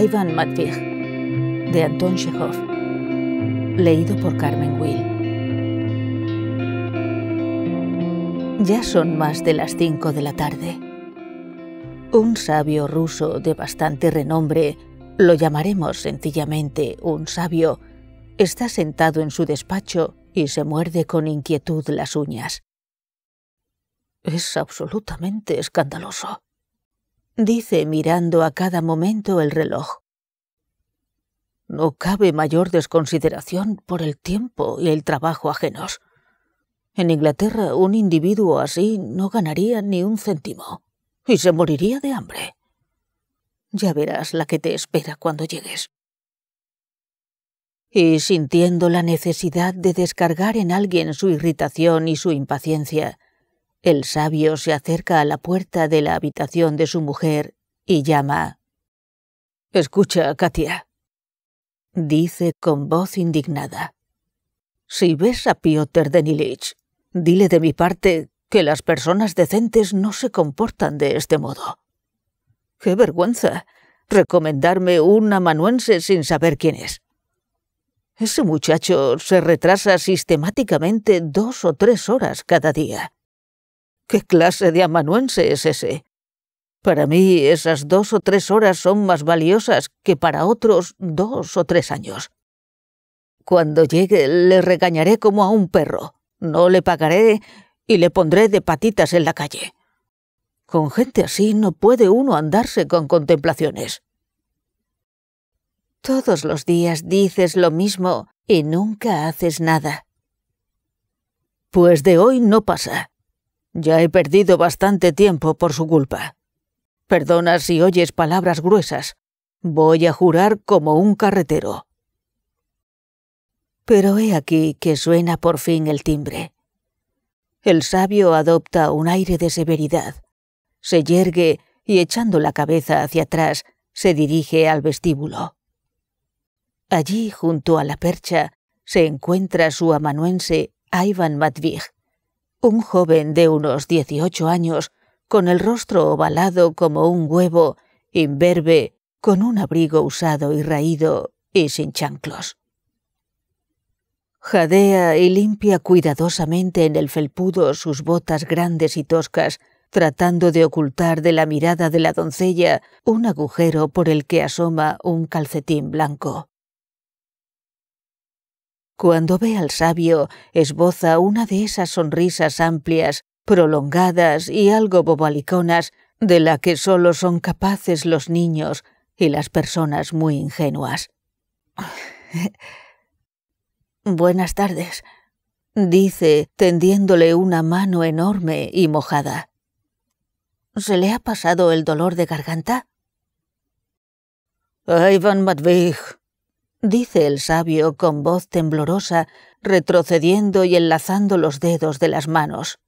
Ivan Matvig, de Anton Chekhov, leído por Carmen Will. Ya son más de las 5 de la tarde. Un sabio ruso de bastante renombre, lo llamaremos sencillamente un sabio, está sentado en su despacho y se muerde con inquietud las uñas. Es absolutamente escandaloso dice mirando a cada momento el reloj. No cabe mayor desconsideración por el tiempo y el trabajo ajenos. En Inglaterra un individuo así no ganaría ni un céntimo y se moriría de hambre. Ya verás la que te espera cuando llegues. Y sintiendo la necesidad de descargar en alguien su irritación y su impaciencia, el sabio se acerca a la puerta de la habitación de su mujer y llama. Escucha, Katia, dice con voz indignada. Si ves a Piotr Denilich, dile de mi parte que las personas decentes no se comportan de este modo. ¡Qué vergüenza! Recomendarme un amanuense sin saber quién es. Ese muchacho se retrasa sistemáticamente dos o tres horas cada día. ¿Qué clase de amanuense es ese? Para mí esas dos o tres horas son más valiosas que para otros dos o tres años. Cuando llegue le regañaré como a un perro, no le pagaré y le pondré de patitas en la calle. Con gente así no puede uno andarse con contemplaciones. Todos los días dices lo mismo y nunca haces nada. Pues de hoy no pasa. Ya he perdido bastante tiempo por su culpa. Perdona si oyes palabras gruesas. Voy a jurar como un carretero. Pero he aquí que suena por fin el timbre. El sabio adopta un aire de severidad. Se yergue y echando la cabeza hacia atrás, se dirige al vestíbulo. Allí, junto a la percha, se encuentra su amanuense Ivan Matvich, un joven de unos dieciocho años, con el rostro ovalado como un huevo, imberbe, con un abrigo usado y raído y sin chanclos. Jadea y limpia cuidadosamente en el felpudo sus botas grandes y toscas, tratando de ocultar de la mirada de la doncella un agujero por el que asoma un calcetín blanco. Cuando ve al sabio, esboza una de esas sonrisas amplias, prolongadas y algo bobaliconas de la que solo son capaces los niños y las personas muy ingenuas. Buenas tardes, dice, tendiéndole una mano enorme y mojada. ¿Se le ha pasado el dolor de garganta? Ivan dice el sabio con voz temblorosa, retrocediendo y enlazando los dedos de las manos.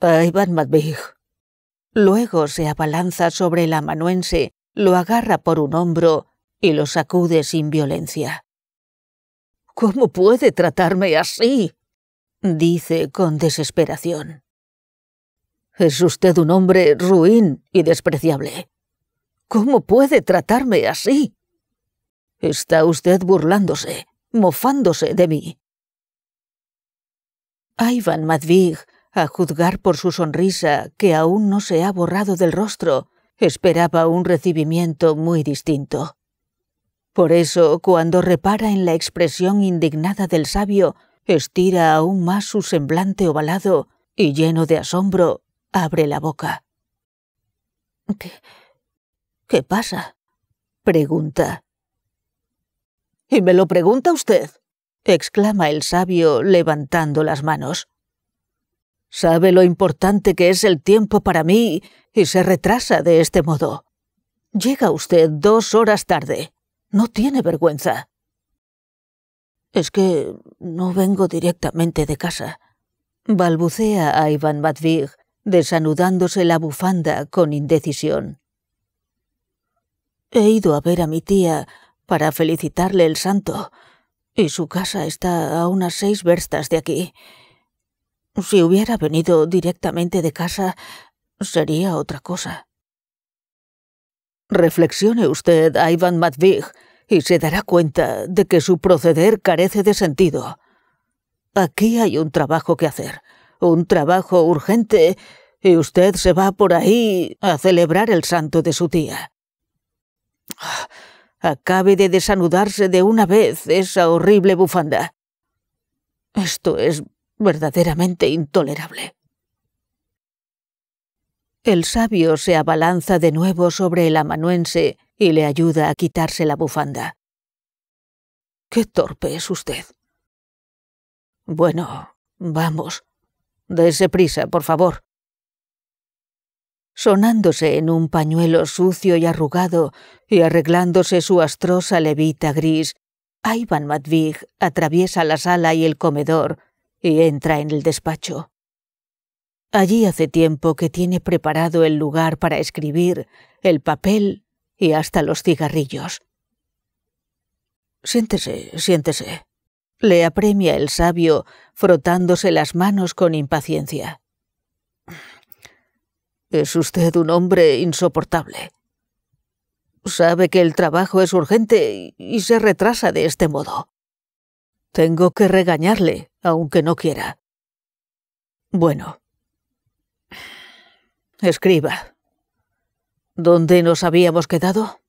ay Iván Madbig. Luego se abalanza sobre el amanuense, lo agarra por un hombro y lo sacude sin violencia. ¿Cómo puede tratarme así? dice con desesperación. Es usted un hombre ruin y despreciable. ¿Cómo puede tratarme así? Está usted burlándose, mofándose de mí. Ivan Madvig, a juzgar por su sonrisa que aún no se ha borrado del rostro, esperaba un recibimiento muy distinto. Por eso, cuando repara en la expresión indignada del sabio, estira aún más su semblante ovalado y lleno de asombro, abre la boca. ¿Qué, qué pasa? pregunta. ¿Y me lo pregunta usted? exclama el sabio levantando las manos. Sabe lo importante que es el tiempo para mí y se retrasa de este modo. Llega usted dos horas tarde. No tiene vergüenza. Es que no vengo directamente de casa. Balbucea a Iván Matvig, desanudándose la bufanda con indecisión. He ido a ver a mi tía para felicitarle el santo, y su casa está a unas seis verstas de aquí. Si hubiera venido directamente de casa, sería otra cosa. Reflexione usted a Iván y se dará cuenta de que su proceder carece de sentido. Aquí hay un trabajo que hacer, un trabajo urgente, y usted se va por ahí a celebrar el santo de su tía acabe de desanudarse de una vez esa horrible bufanda. Esto es verdaderamente intolerable. El sabio se abalanza de nuevo sobre el amanuense y le ayuda a quitarse la bufanda. Qué torpe es usted. Bueno, vamos. Dese prisa, por favor sonándose en un pañuelo sucio y arrugado y arreglándose su astrosa levita gris, Ivan Matvig atraviesa la sala y el comedor y entra en el despacho. Allí hace tiempo que tiene preparado el lugar para escribir, el papel y hasta los cigarrillos. Siéntese, siéntese. Le apremia el sabio, frotándose las manos con impaciencia. Es usted un hombre insoportable. Sabe que el trabajo es urgente y se retrasa de este modo. Tengo que regañarle, aunque no quiera. Bueno. Escriba. ¿Dónde nos habíamos quedado?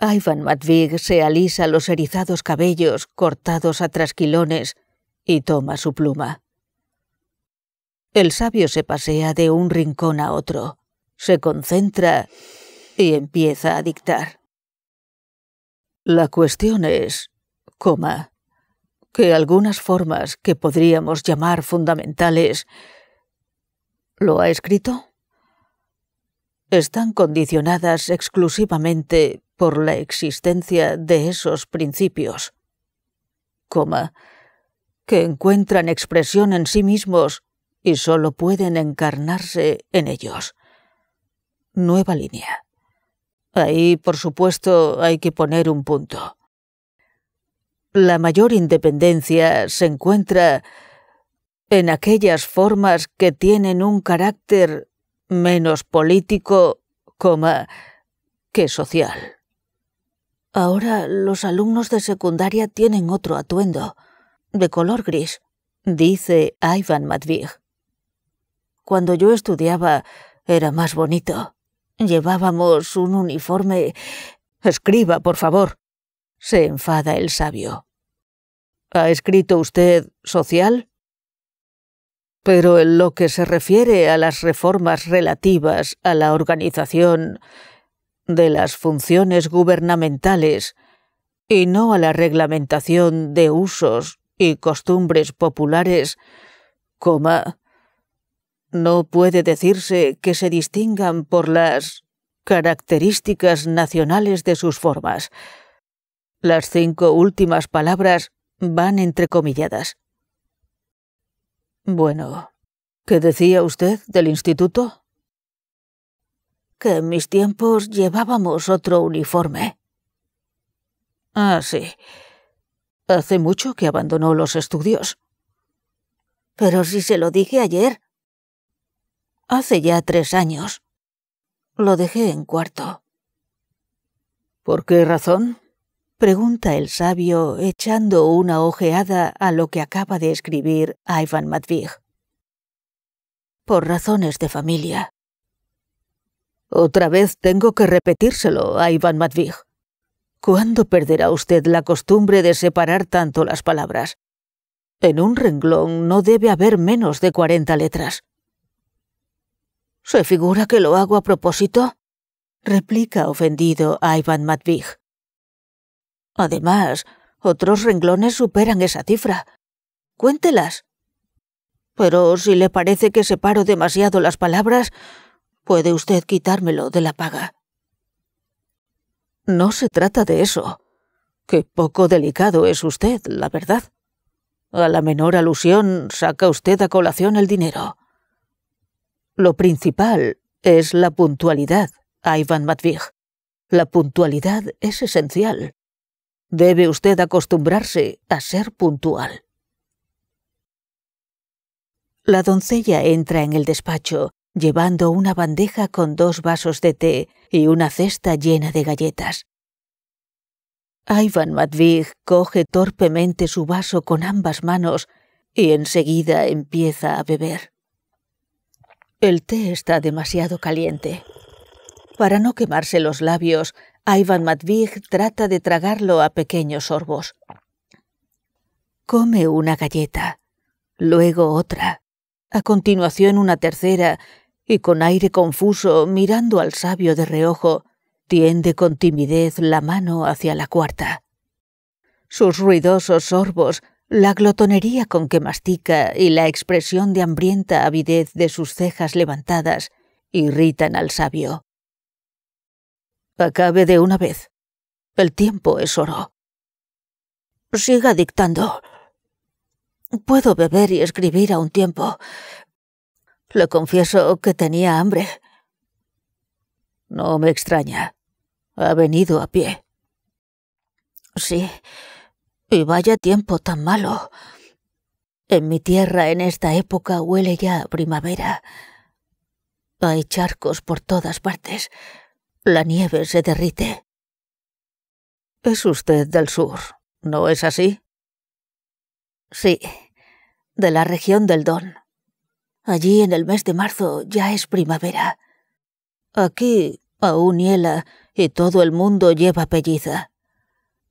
Ivan Matvig se alisa los erizados cabellos cortados a trasquilones y toma su pluma. El sabio se pasea de un rincón a otro, se concentra y empieza a dictar. La cuestión es, coma, que algunas formas que podríamos llamar fundamentales ¿Lo ha escrito? Están condicionadas exclusivamente por la existencia de esos principios, coma, que encuentran expresión en sí mismos y solo pueden encarnarse en ellos. Nueva línea. Ahí, por supuesto, hay que poner un punto. La mayor independencia se encuentra en aquellas formas que tienen un carácter menos político, coma, que social. Ahora los alumnos de secundaria tienen otro atuendo, de color gris, dice Ivan Matvig. Cuando yo estudiaba era más bonito. Llevábamos un uniforme. Escriba, por favor. Se enfada el sabio. ¿Ha escrito usted social? Pero en lo que se refiere a las reformas relativas a la organización de las funciones gubernamentales y no a la reglamentación de usos y costumbres populares, coma, no puede decirse que se distingan por las características nacionales de sus formas. Las cinco últimas palabras van entrecomilladas. Bueno, ¿qué decía usted del instituto? Que en mis tiempos llevábamos otro uniforme. Ah, sí. Hace mucho que abandonó los estudios. Pero si se lo dije ayer, Hace ya tres años. Lo dejé en cuarto. ¿Por qué razón? Pregunta el sabio echando una ojeada a lo que acaba de escribir Ivan Matvig. Por razones de familia. Otra vez tengo que repetírselo a Iván Matvig. ¿Cuándo perderá usted la costumbre de separar tanto las palabras? En un renglón no debe haber menos de cuarenta letras. ¿Se figura que lo hago a propósito? replica ofendido Ivan Matvig. Además, otros renglones superan esa cifra. Cuéntelas. Pero si le parece que separo demasiado las palabras, puede usted quitármelo de la paga. No se trata de eso. Qué poco delicado es usted, la verdad. A la menor alusión saca usted a colación el dinero. Lo principal es la puntualidad, Ivan Iván La puntualidad es esencial. Debe usted acostumbrarse a ser puntual. La doncella entra en el despacho, llevando una bandeja con dos vasos de té y una cesta llena de galletas. Ivan Matvig coge torpemente su vaso con ambas manos y enseguida empieza a beber. El té está demasiado caliente. Para no quemarse los labios, Ivan Matvig trata de tragarlo a pequeños sorbos. Come una galleta, luego otra, a continuación una tercera, y con aire confuso, mirando al sabio de reojo, tiende con timidez la mano hacia la cuarta. Sus ruidosos sorbos la glotonería con que mastica y la expresión de hambrienta avidez de sus cejas levantadas irritan al sabio. Acabe de una vez. El tiempo es oro. Siga dictando. Puedo beber y escribir a un tiempo. Le confieso que tenía hambre. No me extraña. Ha venido a pie. Sí, y vaya tiempo tan malo. En mi tierra en esta época huele ya primavera. Hay charcos por todas partes. La nieve se derrite. Es usted del sur, ¿no es así? Sí, de la región del Don. Allí en el mes de marzo ya es primavera. Aquí aún hiela y todo el mundo lleva pelliza.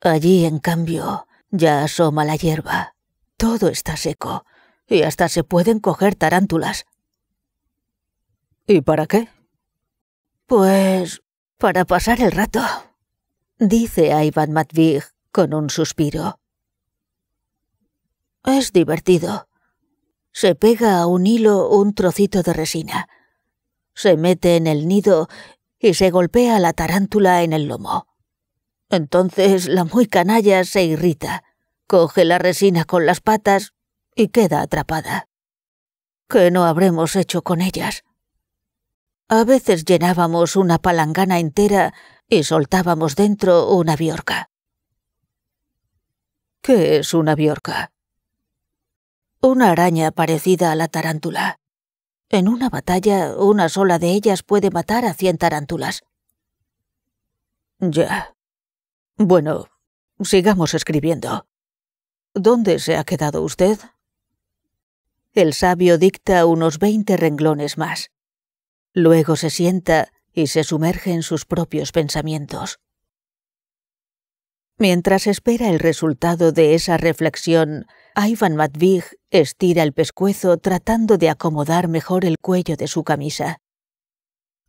Allí, en cambio, ya asoma la hierba. Todo está seco. Y hasta se pueden coger tarántulas. ¿Y para qué? Pues para pasar el rato, dice Ivan Iván Matvig con un suspiro. Es divertido. Se pega a un hilo un trocito de resina. Se mete en el nido y se golpea la tarántula en el lomo. Entonces la muy canalla se irrita, coge la resina con las patas y queda atrapada. ¿Qué no habremos hecho con ellas? A veces llenábamos una palangana entera y soltábamos dentro una biorca. ¿Qué es una biorca? Una araña parecida a la tarántula. En una batalla, una sola de ellas puede matar a cien tarántulas. Ya. Bueno, sigamos escribiendo. ¿Dónde se ha quedado usted? El sabio dicta unos veinte renglones más. Luego se sienta y se sumerge en sus propios pensamientos. Mientras espera el resultado de esa reflexión, Ivan Matvig estira el pescuezo tratando de acomodar mejor el cuello de su camisa.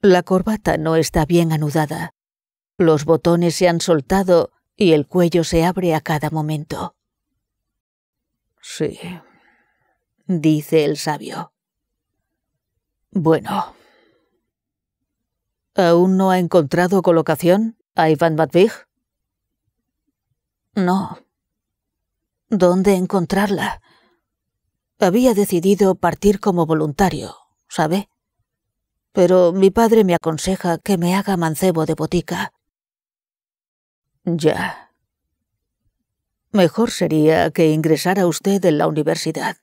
La corbata no está bien anudada, los botones se han soltado y el cuello se abre a cada momento. Sí, dice el sabio. Bueno. ¿Aún no ha encontrado colocación a Iván Batvig? No. ¿Dónde encontrarla? Había decidido partir como voluntario, ¿sabe? Pero mi padre me aconseja que me haga mancebo de botica. Ya. Mejor sería que ingresara usted en la universidad.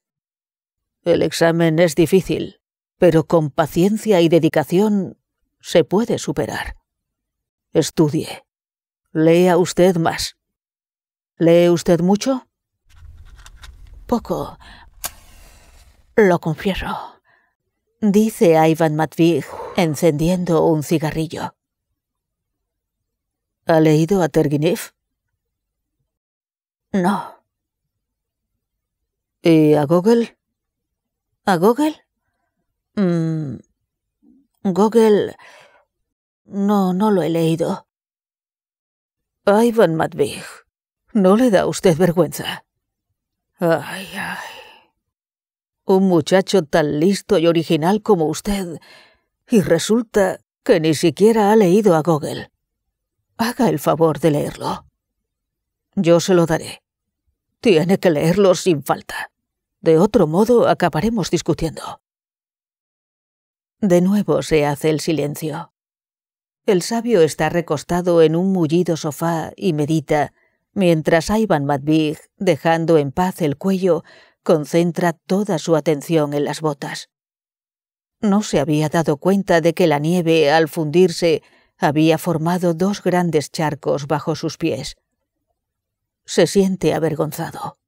El examen es difícil, pero con paciencia y dedicación se puede superar. Estudie. Lea usted más. ¿Lee usted mucho? Poco. Lo confieso. Dice Ivan Matvig encendiendo un cigarrillo. ¿Ha leído a Turgenev? No. ¿Y a Google? ¿A Gogol? Mmm. Gogol. No, no lo he leído. Ivan Matvig, ¿no le da a usted vergüenza? Ay, ay. Un muchacho tan listo y original como usted, y resulta que ni siquiera ha leído a Google. Haga el favor de leerlo. Yo se lo daré. Tiene que leerlo sin falta. De otro modo acabaremos discutiendo. De nuevo se hace el silencio. El sabio está recostado en un mullido sofá y medita, mientras Ivan Matvig, dejando en paz el cuello, concentra toda su atención en las botas. No se había dado cuenta de que la nieve, al fundirse, había formado dos grandes charcos bajo sus pies. Se siente avergonzado.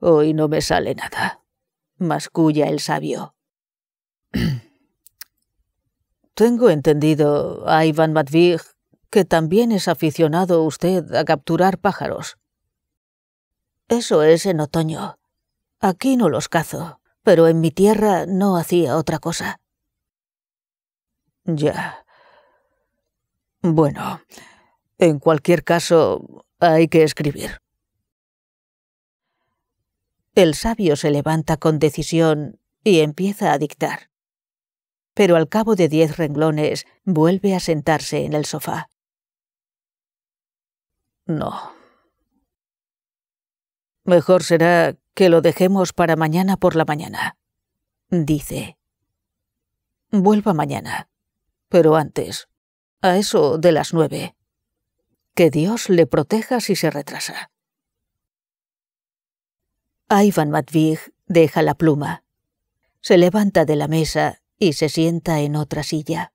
Hoy no me sale nada, masculla el sabio. Tengo entendido a Ivan Matvig que también es aficionado usted a capturar pájaros. Eso es en otoño. Aquí no los cazo, pero en mi tierra no hacía otra cosa. Ya. Bueno, en cualquier caso, hay que escribir. El sabio se levanta con decisión y empieza a dictar. Pero al cabo de diez renglones vuelve a sentarse en el sofá. No. Mejor será que lo dejemos para mañana por la mañana, dice. Vuelva mañana pero antes, a eso de las nueve. Que Dios le proteja si se retrasa. Ivan Matvig deja la pluma. Se levanta de la mesa y se sienta en otra silla.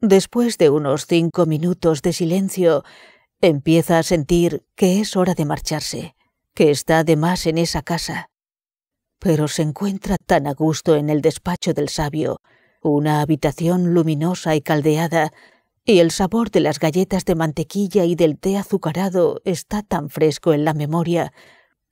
Después de unos cinco minutos de silencio, empieza a sentir que es hora de marcharse, que está de más en esa casa. Pero se encuentra tan a gusto en el despacho del sabio una habitación luminosa y caldeada, y el sabor de las galletas de mantequilla y del té azucarado está tan fresco en la memoria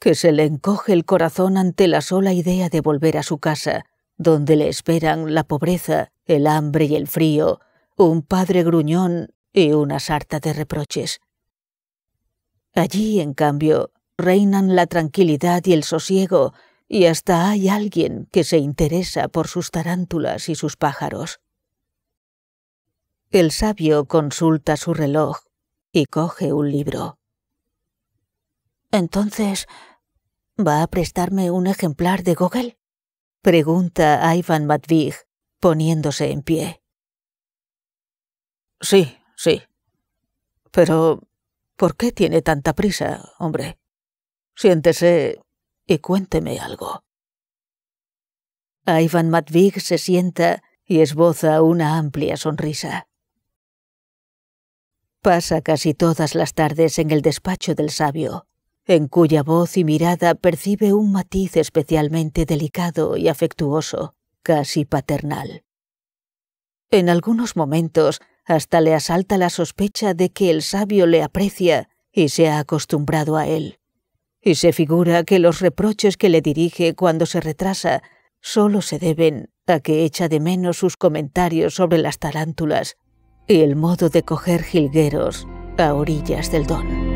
que se le encoge el corazón ante la sola idea de volver a su casa, donde le esperan la pobreza, el hambre y el frío, un padre gruñón y una sarta de reproches. Allí, en cambio, reinan la tranquilidad y el sosiego, y hasta hay alguien que se interesa por sus tarántulas y sus pájaros. El sabio consulta su reloj y coge un libro. Entonces, ¿va a prestarme un ejemplar de Google? Pregunta Ivan Matvig, poniéndose en pie. Sí, sí. Pero, ¿por qué tiene tanta prisa, hombre? Siéntese y cuénteme algo. Ivan Matvig se sienta y esboza una amplia sonrisa. Pasa casi todas las tardes en el despacho del sabio, en cuya voz y mirada percibe un matiz especialmente delicado y afectuoso, casi paternal. En algunos momentos hasta le asalta la sospecha de que el sabio le aprecia y se ha acostumbrado a él y se figura que los reproches que le dirige cuando se retrasa solo se deben a que echa de menos sus comentarios sobre las tarántulas y el modo de coger jilgueros a orillas del don.